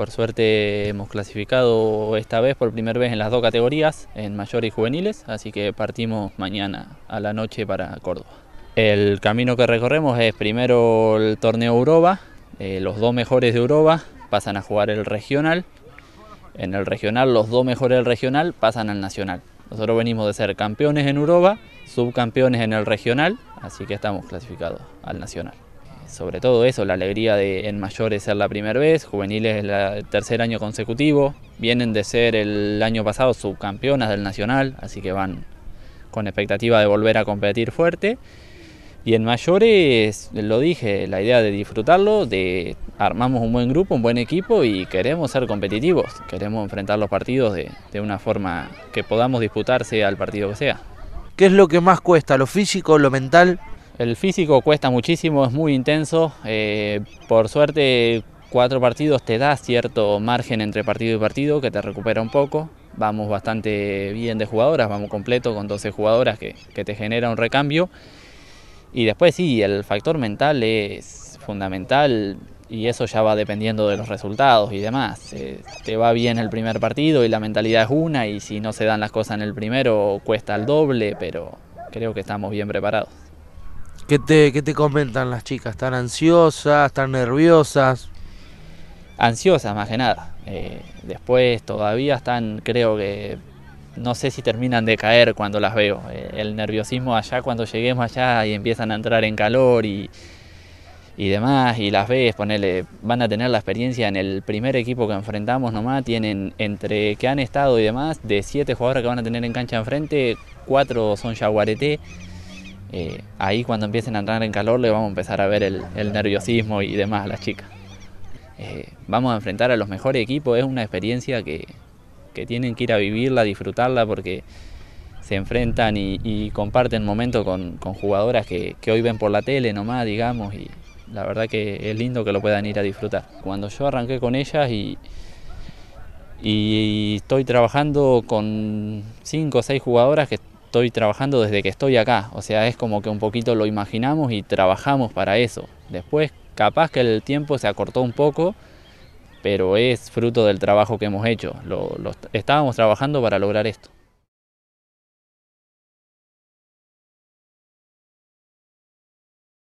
Por suerte hemos clasificado esta vez por primera vez en las dos categorías, en mayores y juveniles, así que partimos mañana a la noche para Córdoba. El camino que recorremos es primero el torneo Europa, eh, los dos mejores de Europa pasan a jugar el regional, en el regional los dos mejores del regional pasan al nacional. Nosotros venimos de ser campeones en Europa, subcampeones en el regional, así que estamos clasificados al nacional sobre todo eso, la alegría de en mayores ser la primera vez, juveniles el tercer año consecutivo, vienen de ser el año pasado subcampeonas del Nacional, así que van con expectativa de volver a competir fuerte. Y en mayores, lo dije, la idea de disfrutarlo, de armamos un buen grupo, un buen equipo y queremos ser competitivos, queremos enfrentar los partidos de, una forma que podamos disputarse al partido que sea. ¿Qué es lo que más cuesta, lo físico, lo mental? El físico cuesta muchísimo, es muy intenso. Eh, por suerte, cuatro partidos te da cierto margen entre partido y partido que te recupera un poco. Vamos bastante bien de jugadoras, vamos completo con 12 jugadoras que, te genera un recambio. Y después sí, el factor mental es fundamental y eso ya va dependiendo de los resultados y demás. Eh, te va bien el primer partido y la mentalidad es una y si no se dan las cosas en el primero cuesta el doble, pero creo que estamos bien preparados. ¿Qué te, comentan las chicas? ¿Están ansiosas? ¿Están nerviosas? Ansiosas más que nada. Eh, después todavía están, creo que, no sé si terminan de caer cuando las veo. Eh, el nerviosismo allá, cuando lleguemos allá y empiezan a entrar en calor y, demás, y las ves, ponerle, van a tener la experiencia en el primer equipo que enfrentamos nomás, tienen entre que han estado y demás, de siete jugadores que van a tener en cancha enfrente, cuatro son yaguareté eh, ahí cuando empiecen a entrar en calor le vamos a empezar a ver el, nerviosismo y demás a las chicas. Eh, vamos a enfrentar a los mejores equipos, es una experiencia que, tienen que ir a vivirla, disfrutarla, porque se enfrentan y, comparten momentos con, jugadoras que, hoy ven por la tele nomás, digamos, y la verdad que es lindo que lo puedan ir a disfrutar. Cuando yo arranqué con ellas y, y estoy trabajando con cinco o seis jugadoras que estoy trabajando desde que estoy acá. O sea, es como que un poquito lo imaginamos y trabajamos para eso. Después, capaz que el tiempo se acortó un poco, pero es fruto del trabajo que hemos hecho. Lo, estábamos trabajando para lograr esto.